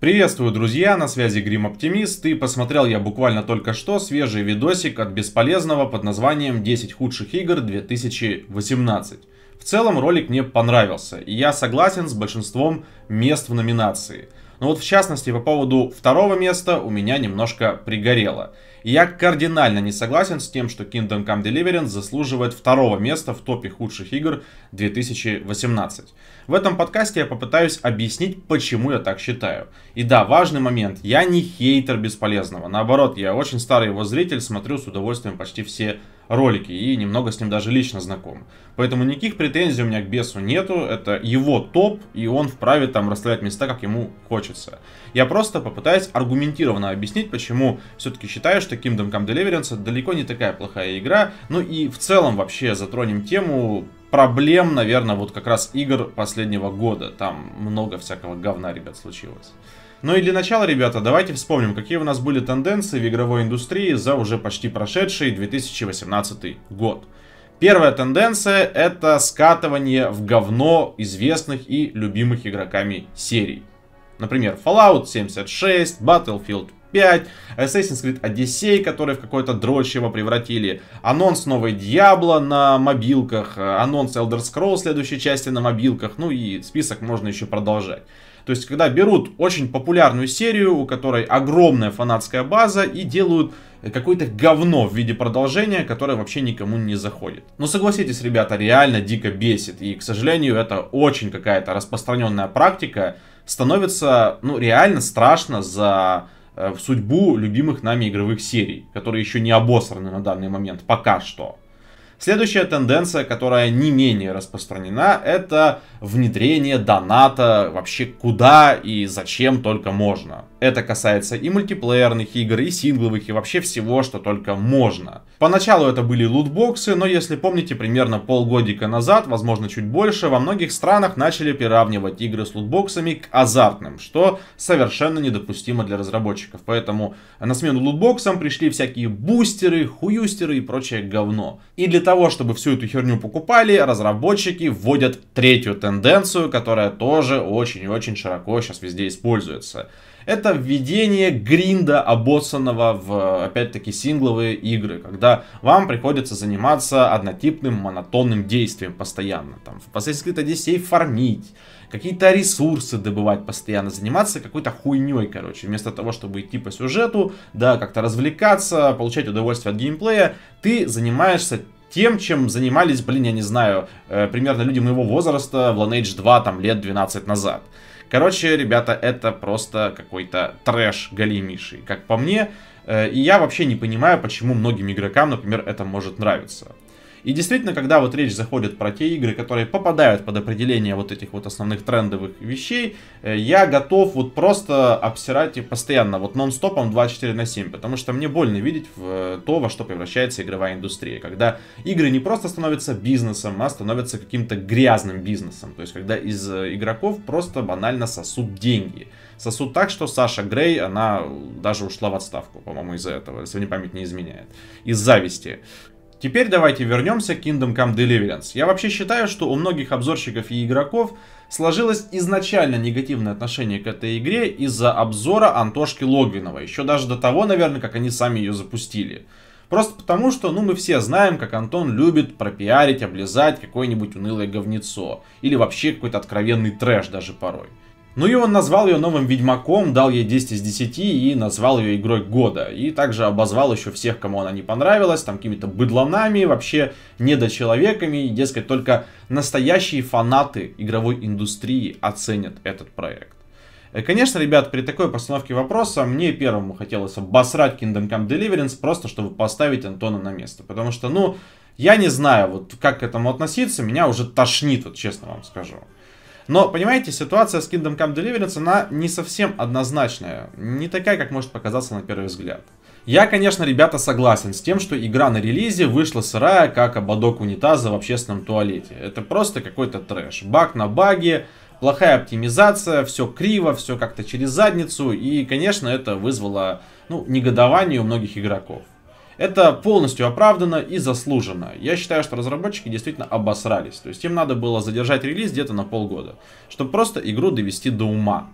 Приветствую, друзья, на связи Грим Оптимист и посмотрел я буквально только что свежий видосик от бесполезного под названием 10 худших игр 2018. В целом ролик мне понравился, и я согласен с большинством мест в номинации. Но вот в частности по поводу второго места у меня немножко пригорело. И я кардинально не согласен с тем, что Kingdom Come Deliverance заслуживает второго места в топе худших игр 2018. В этом подкасте я попытаюсь объяснить, почему я так считаю. И да, важный момент, я не хейтер бесполезного. Наоборот, я очень старый его зритель, смотрю с удовольствием почти все ролики и немного с ним даже лично знаком. Поэтому никаких претензий у меня к бесу нету, это его топ, и он вправе там расставлять места, как ему хочется. Я просто попытаюсь аргументированно объяснить, почему все-таки считаю, что Kingdom Come Deliverance далеко не такая плохая игра, ну и в целом вообще затронем тему проблем, наверное, вот как раз игр последнего года. Там много всякого говна, ребят, случилось. Ну и для начала, ребята, давайте вспомним, какие у нас были тенденции в игровой индустрии за уже почти прошедший 2018 год. Первая тенденция — это скатывание в говно известных и любимых игроками серий. Например, Fallout 76, Battlefield 5, а Assassin's Creed Odyssey, который в какое-то дрочь его превратили, анонс новой Diablo на мобилках, э, анонс Elder Scrolls следующей части на мобилках, ну и список можно еще продолжать. То есть, когда берут очень популярную серию, у которой огромная фанатская база, и делают какое-то говно в виде продолжения, которое вообще никому не заходит. Но ну, согласитесь, ребята, реально дико бесит. И, к сожалению, это очень какая-то распространенная практика. Становится, ну, реально страшно за Э, в судьбу любимых нами игровых серий, которые еще не обосраны на данный момент, пока что. Следующая тенденция, которая не менее распространена, это внедрение доната вообще куда и зачем только можно. Это касается и мультиплеерных игр, и сингловых, и вообще всего, что только можно. Поначалу это были лутбоксы, но если помните, примерно полгодика назад, возможно чуть больше, во многих странах начали приравнивать игры с лутбоксами к азартным, что совершенно недопустимо для разработчиков. Поэтому на смену лутбоксам пришли всякие бустеры, хуюстеры и прочее говно. И для того, чтобы всю эту херню покупали, разработчики вводят третью тенденцию, которая тоже очень и очень широко сейчас везде используется. Это введение гринда, обоссанного в, опять-таки, сингловые игры, когда вам приходится заниматься однотипным монотонным действием постоянно. Там, в Assassin's Creed Odyssey фармить, какие-то ресурсы добывать постоянно, заниматься какой-то хуйней, короче. Вместо того, чтобы идти по сюжету, да, как-то развлекаться, получать удовольствие от геймплея, ты занимаешься тем, чем занимались, блин, я не знаю, э, примерно люди моего возраста в Lineage 2, там, лет 12 назад. Короче, ребята, это просто какой-то трэш голимейший, как по мне. Э, и я вообще не понимаю, почему многим игрокам, например, это может нравиться. И действительно, когда вот речь заходит про те игры, которые попадают под определение вот этих вот основных трендовых вещей, э, я готов вот просто обсирать их постоянно, вот нон-стопом 24 на 7, потому что мне больно видеть в э, то, во что превращается игровая индустрия, когда игры не просто становятся бизнесом, а становятся каким-то грязным бизнесом, то есть когда из э, игроков просто банально сосут деньги сосуд так, что Саша Грей, она даже ушла в отставку, по-моему, из-за этого, если не память не изменяет. Из зависти. Теперь давайте вернемся к Kingdom Come Deliverance. Я вообще считаю, что у многих обзорщиков и игроков сложилось изначально негативное отношение к этой игре из-за обзора Антошки Логвинова. Еще даже до того, наверное, как они сами ее запустили. Просто потому, что, ну, мы все знаем, как Антон любит пропиарить, облизать какое-нибудь унылое говнецо. Или вообще какой-то откровенный трэш даже порой. Ну и он назвал ее новым Ведьмаком, дал ей 10 из 10 и назвал ее игрой года. И также обозвал еще всех, кому она не понравилась, там какими-то быдлонами, вообще недочеловеками. И, дескать, только настоящие фанаты игровой индустрии оценят этот проект. Э, конечно, ребят, при такой постановке вопроса мне первому хотелось обосрать Kingdom Come Deliverance, просто чтобы поставить Антона на место. Потому что, ну, я не знаю, вот как к этому относиться, меня уже тошнит, вот честно вам скажу. Но, понимаете, ситуация с Kingdom Come Deliverance, она не совсем однозначная. Не такая, как может показаться на первый взгляд. Я, конечно, ребята, согласен с тем, что игра на релизе вышла сырая, как ободок унитаза в общественном туалете. Это просто какой-то трэш. Баг на баге, плохая оптимизация, все криво, все как-то через задницу. И, конечно, это вызвало ну, негодование у многих игроков. Это полностью оправдано и заслуженно. Я считаю, что разработчики действительно обосрались. То есть им надо было задержать релиз где-то на полгода, чтобы просто игру довести до ума.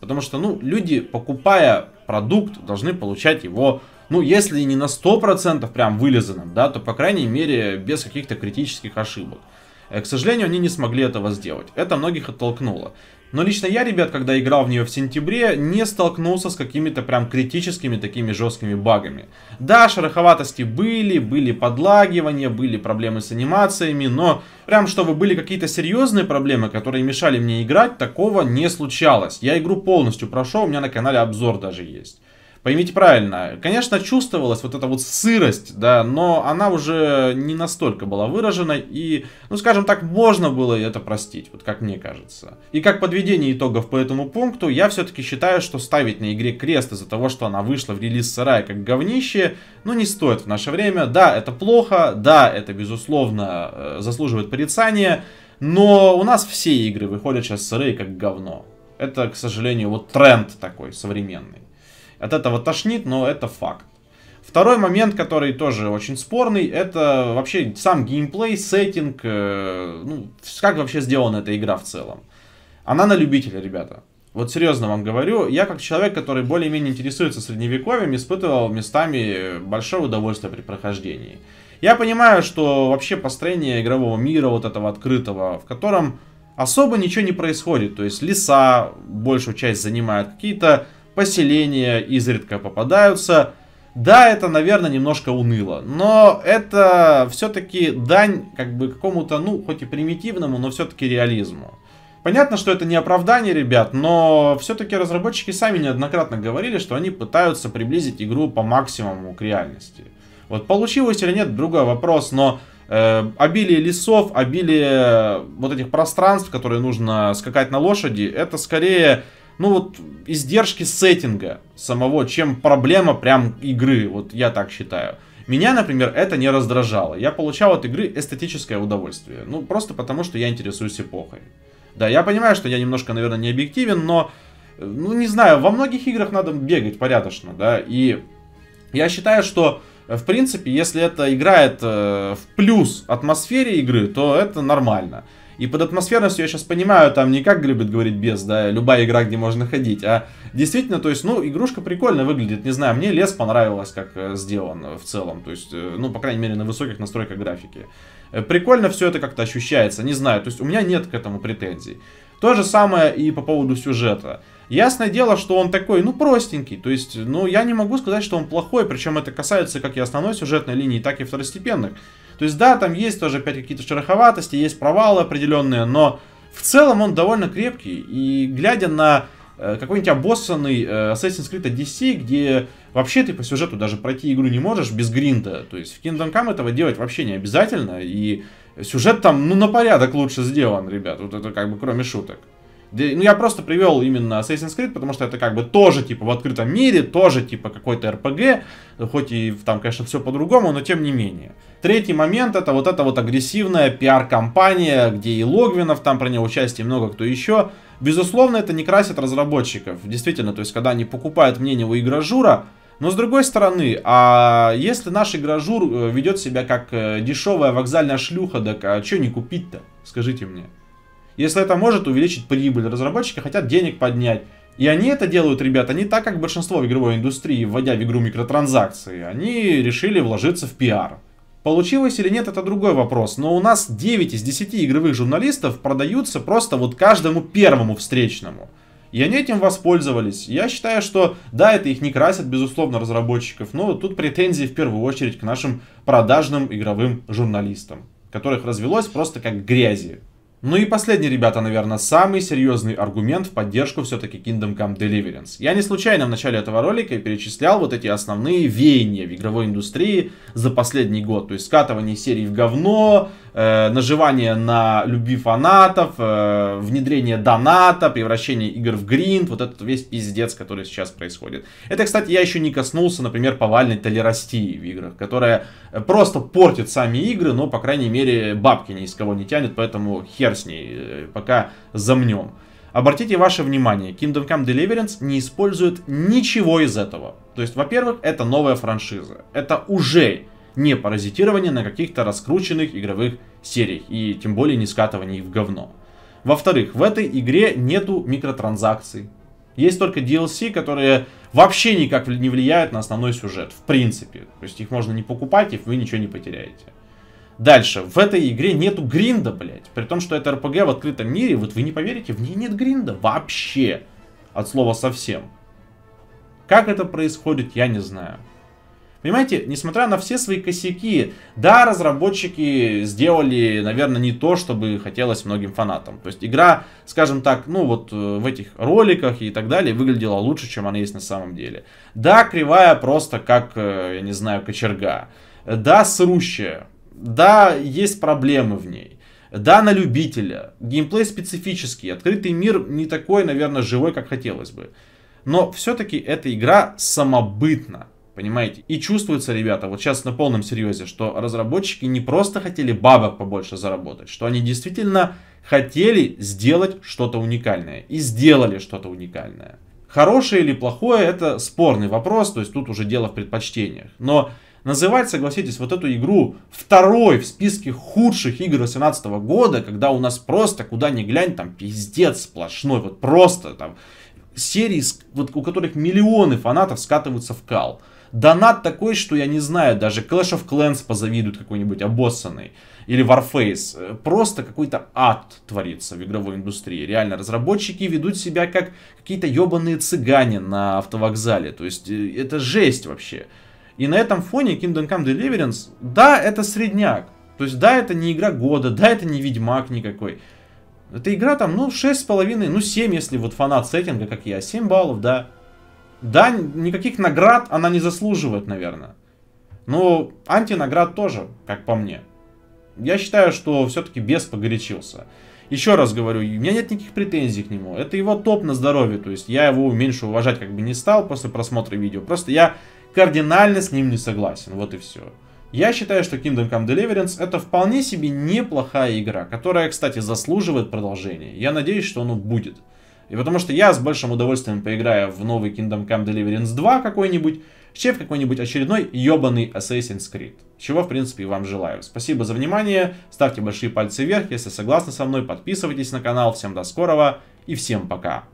Потому что, ну, люди, покупая продукт, должны получать его, ну, если не на 100% прям вылизанным, да, то, по крайней мере, без каких-то критических ошибок. Э, к сожалению, они не смогли этого сделать. Это многих оттолкнуло. Но лично я, ребят, когда играл в нее в сентябре, не столкнулся с какими-то прям критическими такими жесткими багами. Да, шероховатости были, были подлагивания, были проблемы с анимациями, но прям чтобы были какие-то серьезные проблемы, которые мешали мне играть, такого не случалось. Я игру полностью прошел, у меня на канале обзор даже есть. Поймите правильно, конечно, чувствовалась вот эта вот сырость, да, но она уже не настолько была выражена, и, ну, скажем так, можно было это простить, вот как мне кажется. И как подведение итогов по этому пункту, я все-таки считаю, что ставить на игре крест из-за того, что она вышла в релиз сарая как говнище, ну, не стоит в наше время. Да, это плохо, да, это, безусловно, э, заслуживает порицания, но у нас все игры выходят сейчас сырые как говно. Это, к сожалению, вот тренд такой современный. От этого тошнит, но это факт. Второй момент, который тоже очень спорный, это вообще сам геймплей, сеттинг, э, ну, как вообще сделана эта игра в целом. Она на любителя, ребята. Вот серьезно вам говорю, я как человек, который более-менее интересуется средневековьем, испытывал местами большое удовольствие при прохождении. Я понимаю, что вообще построение игрового мира, вот этого открытого, в котором особо ничего не происходит, то есть леса большую часть занимают, какие-то поселения изредка попадаются. Да, это, наверное, немножко уныло, но это все-таки дань как бы какому-то, ну, хоть и примитивному, но все-таки реализму. Понятно, что это не оправдание, ребят, но все-таки разработчики сами неоднократно говорили, что они пытаются приблизить игру по максимуму к реальности. Вот получилось или нет, другой вопрос, но э, обилие лесов, обилие э, вот этих пространств, которые нужно скакать на лошади, это скорее ну вот издержки сеттинга самого, чем проблема прям игры, вот я так считаю. Меня, например, это не раздражало. Я получал от игры эстетическое удовольствие. Ну, просто потому, что я интересуюсь эпохой. Да, я понимаю, что я немножко, наверное, не объективен, но, э, ну, не знаю, во многих играх надо бегать порядочно, да, и я считаю, что, э, в принципе, если это играет э, в плюс атмосфере игры, то это нормально. И под атмосферностью я сейчас понимаю, там не как любит говорить без, да, любая игра, где можно ходить, а действительно, то есть, ну, игрушка прикольно выглядит, не знаю, мне лес понравилось, как э, сделан в целом, то есть, э, ну, по крайней мере, на высоких настройках графики. Э, прикольно все это как-то ощущается, не знаю, то есть у меня нет к этому претензий. То же самое и по поводу сюжета. Ясное дело, что он такой, ну, простенький. То есть, ну, я не могу сказать, что он плохой, причем это касается как и основной сюжетной линии, так и второстепенных. То есть, да, там есть тоже опять какие-то шероховатости, есть провалы определенные, но в целом он довольно крепкий. И глядя на э, какой-нибудь обоссанный э, Assassin's Creed Odyssey, где вообще ты по сюжету даже пройти игру не можешь без гринда. То есть в Kingdom Come этого делать вообще не обязательно. И сюжет там, ну, на порядок лучше сделан, ребят. Вот это как бы кроме шуток. Ну, я просто привел именно Assassin's Creed, потому что это как бы тоже, типа, в открытом мире, тоже, типа, какой-то RPG, хоть и там, конечно, все по-другому, но тем не менее. Третий момент это вот эта вот агрессивная пиар-компания, где и Логвинов там про него участие, и много кто еще. Безусловно, это не красит разработчиков, действительно, то есть, когда они покупают мнение у игрожура, но с другой стороны, а если наш игрожур э, ведет себя как э, дешевая вокзальная шлюха, так а что не купить-то? Скажите мне. Если это может увеличить прибыль, разработчики хотят денег поднять. И они это делают, ребята, не так, как большинство в игровой индустрии, вводя в игру микротранзакции. Они решили вложиться в пиар. Получилось или нет, это другой вопрос, но у нас 9 из 10 игровых журналистов продаются просто вот каждому первому встречному. И они этим воспользовались. Я считаю, что да, это их не красит, безусловно, разработчиков, но тут претензии в первую очередь к нашим продажным игровым журналистам, которых развелось просто как грязи ну и последний, ребята, наверное, самый серьезный аргумент в поддержку все-таки Kingdom Come Deliverance. Я не случайно в начале этого ролика перечислял вот эти основные веяния в игровой индустрии за последний год. То есть скатывание серии в говно, э, наживание на любви фанатов, э, внедрение доната, превращение игр в гринд, вот этот весь пиздец, который сейчас происходит. Это, кстати, я еще не коснулся, например, повальной толерастии в играх, которая э, просто портит сами игры, но, по крайней мере, бабки ни из кого не тянет, поэтому хер с ней, э, пока замнем. Обратите ваше внимание, Kingdom Come Deliverance не использует ничего из этого. То есть, во-первых, это новая франшиза. Это уже не паразитирование на каких-то раскрученных игровых сериях и тем более не скатывание их в говно. Во-вторых, в этой игре нету микротранзакций. Есть только DLC, которые вообще никак не влияют на основной сюжет, в принципе. То есть их можно не покупать, и вы ничего не потеряете. Дальше, в этой игре нету гринда, блять, При том, что это RPG в открытом мире, вот вы не поверите, в ней нет гринда вообще. От слова совсем. Как это происходит, я не знаю. Понимаете, несмотря на все свои косяки, да, разработчики сделали, наверное, не то, чтобы хотелось многим фанатам. То есть игра, скажем так, ну вот э, в этих роликах и так далее выглядела лучше, чем она есть на самом деле. Да, кривая просто как, э, я не знаю, кочерга. Да, срущая. Да, есть проблемы в ней. Да, на любителя. Геймплей специфический. Открытый мир не такой, наверное, живой, как хотелось бы. Но все-таки эта игра самобытна. Понимаете? И чувствуется, ребята, вот сейчас на полном серьезе, что разработчики не просто хотели бабок побольше заработать, что они действительно хотели сделать что-то уникальное. И сделали что-то уникальное. Хорошее или плохое, это спорный вопрос, то есть тут уже дело в предпочтениях. Но называть, согласитесь, вот эту игру второй в списке худших игр 2018 года, когда у нас просто, куда ни глянь, там пиздец сплошной, вот просто там серии, вот, у которых миллионы фанатов скатываются в кал. Донат такой, что я не знаю, даже Clash of Clans позавидует какой-нибудь обоссанный. Или Warface. Э, просто какой-то ад творится в игровой индустрии. Реально, разработчики ведут себя как какие-то ебаные цыгане на автовокзале. То есть, э, это жесть вообще. И на этом фоне Kingdom Come Deliverance, да, это средняк. То есть, да, это не игра года, да, это не Ведьмак никакой. Эта игра там, ну, 6,5, ну, 7, если вот фанат сеттинга, как я. 7 баллов, да. Да, никаких наград она не заслуживает, наверное. Но антинаград тоже, как по мне. Я считаю, что все-таки бес погорячился. Еще раз говорю, у меня нет никаких претензий к нему. Это его топ на здоровье, то есть я его меньше уважать как бы не стал после просмотра видео. Просто я кардинально с ним не согласен, вот и все. Я считаю, что Kingdom Come Deliverance это вполне себе неплохая игра, которая, кстати, заслуживает продолжения. Я надеюсь, что оно будет. И потому что я с большим удовольствием поиграю в новый Kingdom Come Deliverance 2 какой-нибудь, чем в какой-нибудь очередной ебаный Assassin's Creed. Чего, в принципе, и вам желаю. Спасибо за внимание, ставьте большие пальцы вверх, если согласны со мной, подписывайтесь на канал. Всем до скорого и всем пока.